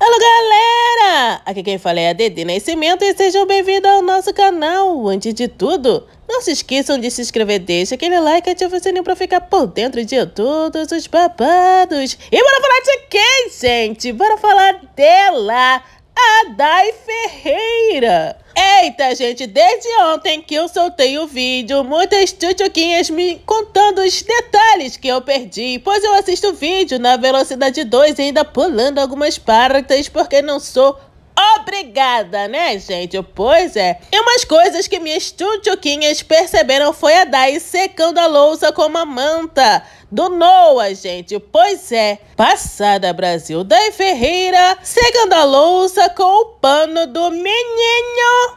Alô, galera! Aqui quem fala é a Dede Nascimento e sejam bem-vindos ao nosso canal. Antes de tudo, não se esqueçam de se inscrever, deixa aquele like e ativa o sininho pra ficar por dentro de todos os babados. E bora falar de quem, gente? Bora falar dela, a Dai Ferreira. Eita, gente, desde ontem que eu soltei o vídeo, muitas tchutchuquinhas me contando os detalhes que eu perdi, pois eu assisto o vídeo na velocidade 2 e ainda pulando algumas partes porque não sou obrigada, né, gente? Pois é. E umas coisas que minhas tchutchuquinhas perceberam foi a Dai secando a louça com uma manta do Noah, gente. Pois é. Passada, Brasil. Dai Ferreira secando a louça com o pano do menino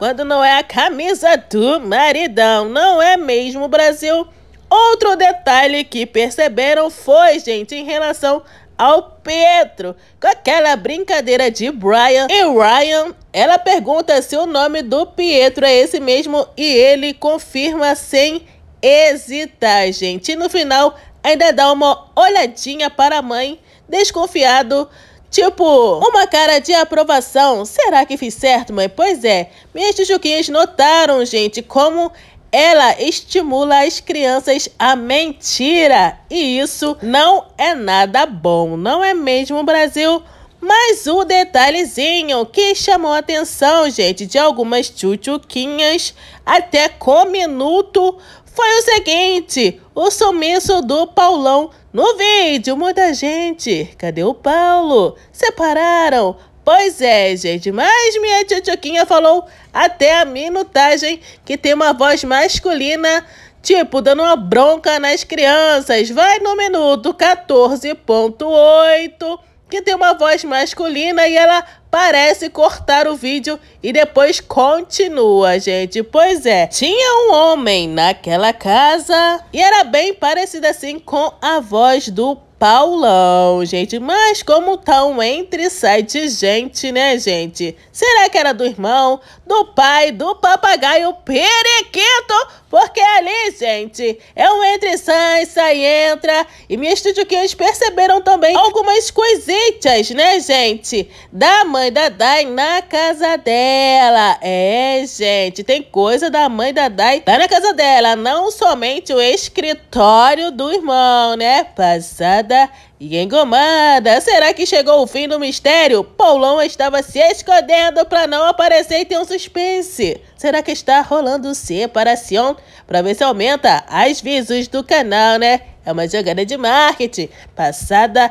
quando não é a camisa do maridão, não é mesmo, Brasil? Outro detalhe que perceberam foi, gente, em relação ao Pedro. Com aquela brincadeira de Brian e Ryan, ela pergunta se o nome do Pietro é esse mesmo e ele confirma sem hesitar, gente. E no final, ainda dá uma olhadinha para a mãe, desconfiado Tipo, uma cara de aprovação. Será que fiz certo, mãe? Pois é. Minhas tioquinhas notaram, gente, como ela estimula as crianças a mentira. E isso não é nada bom, não é mesmo, Brasil? Mas o um detalhezinho que chamou a atenção, gente, de algumas tchutchuquinhas até com minuto foi o seguinte: o sumiço do Paulão no vídeo. Muita gente, cadê o Paulo? Separaram. Pois é, gente, mas minha tchutchuquinha falou até a minutagem que tem uma voz masculina Tipo, dando uma bronca nas crianças. Vai no minuto 14.8 que tem uma voz masculina e ela parece cortar o vídeo e depois continua, gente. Pois é, tinha um homem naquela casa e era bem parecido assim com a voz do Paulão, gente. Mas como tão entre sete gente, né, gente? Será que era do irmão, do pai, do papagaio periquito? Porque ali, gente, é um entre sai, sai, entra. E minhas tioquinhas perceberam também algumas coisitas, né, gente? Da mãe da Dai na casa dela. É, gente, tem coisa da mãe da Dai lá tá na casa dela. Não somente o escritório do irmão, né? Passada e engomada. Será que chegou o fim do mistério? Paulão estava se escondendo para não aparecer e ter um suspense. Será que está rolando separação? Para ver se aumenta as visões do canal, né? É uma jogada de marketing passada